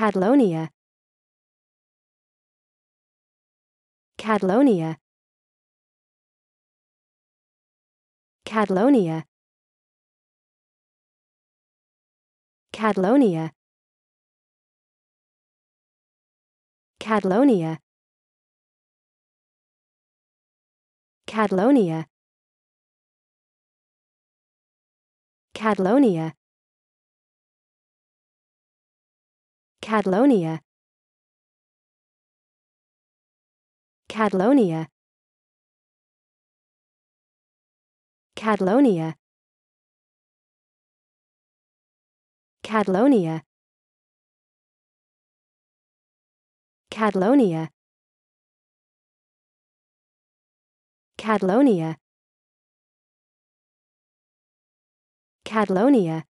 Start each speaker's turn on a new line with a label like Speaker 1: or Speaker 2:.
Speaker 1: Catalonia Catalonia Catalonia Catalonia Catalonia Catalonia Catalonia Catalonia Catalonia Catalonia Catalonia Catalonia Catalonia Catalonia